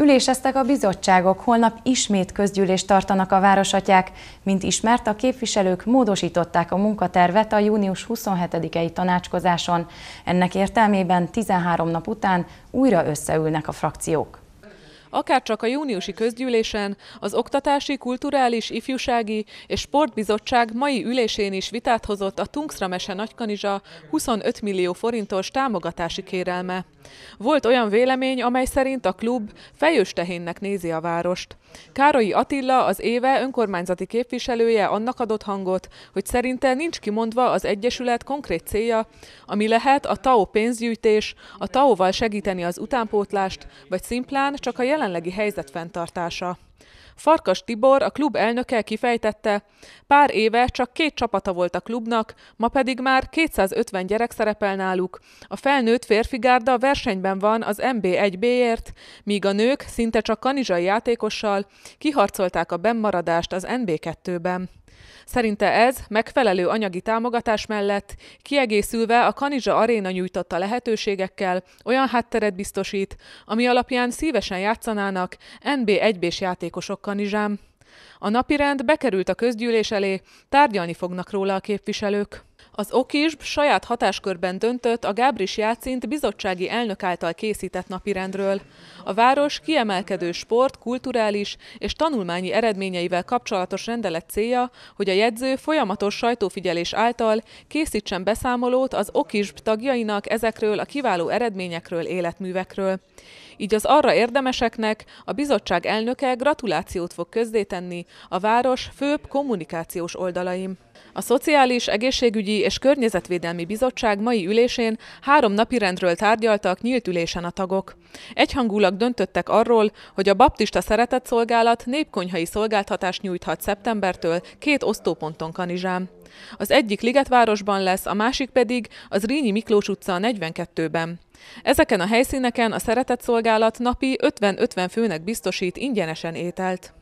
Üléseztek a bizottságok, holnap ismét közgyűlést tartanak a városatják. Mint ismert, a képviselők módosították a munkatervet a június 27-i tanácskozáson. Ennek értelmében 13 nap után újra összeülnek a frakciók akár csak a júniusi közgyűlésen, az Oktatási, Kulturális, Ifjúsági és Sportbizottság mai ülésén is vitát hozott a Tungsramese Nagykanizsa 25 millió forintos támogatási kérelme. Volt olyan vélemény, amely szerint a klub fejőstehénnek nézi a várost. Károlyi Attila az éve önkormányzati képviselője annak adott hangot, hogy szerinte nincs kimondva az Egyesület konkrét célja, ami lehet a TAO pénzgyűjtés, a TAO-val segíteni az utánpótlást, vagy szimplán csak a jelen jelenlegi helyzet fenntartása. Farkas Tibor, a klub elnöke kifejtette, pár éve csak két csapata volt a klubnak, ma pedig már 250 gyerek szerepel náluk. A felnőtt férfi gárda versenyben van az MB1B-ért, míg a nők szinte csak kanizsai játékossal kiharcolták a bennmaradást az NB2-ben. Szerinte ez megfelelő anyagi támogatás mellett kiegészülve a Kanizsa Aréna nyújtotta lehetőségekkel olyan hátteret biztosít, ami alapján szívesen játszanának NB1-bés játékosok Kanizsám. A napirend bekerült a közgyűlés elé, tárgyalni fognak róla a képviselők. Az OKISB saját hatáskörben döntött a Gábris Jácint bizottsági elnök által készített napirendről. A város kiemelkedő sport, kulturális és tanulmányi eredményeivel kapcsolatos rendelet célja, hogy a jegyző folyamatos sajtófigyelés által készítsen beszámolót az OKISB tagjainak ezekről a kiváló eredményekről, életművekről. Így az arra érdemeseknek a bizottság elnöke gratulációt fog közzétenni a város főbb kommunikációs oldalaim. A Szociális, Egészségügyi és Környezetvédelmi Bizottság mai ülésén három napirendről tárgyaltak nyílt ülésen a tagok. Egyhangulag döntöttek arról, hogy a baptista szeretetszolgálat népkonyhai szolgáltatást nyújthat szeptembertől két osztóponton Kanizsán. Az egyik Ligetvárosban lesz, a másik pedig az Rényi Miklós utca 42-ben. Ezeken a helyszíneken a szeretetszolgálat napi 50-50 főnek biztosít ingyenesen ételt.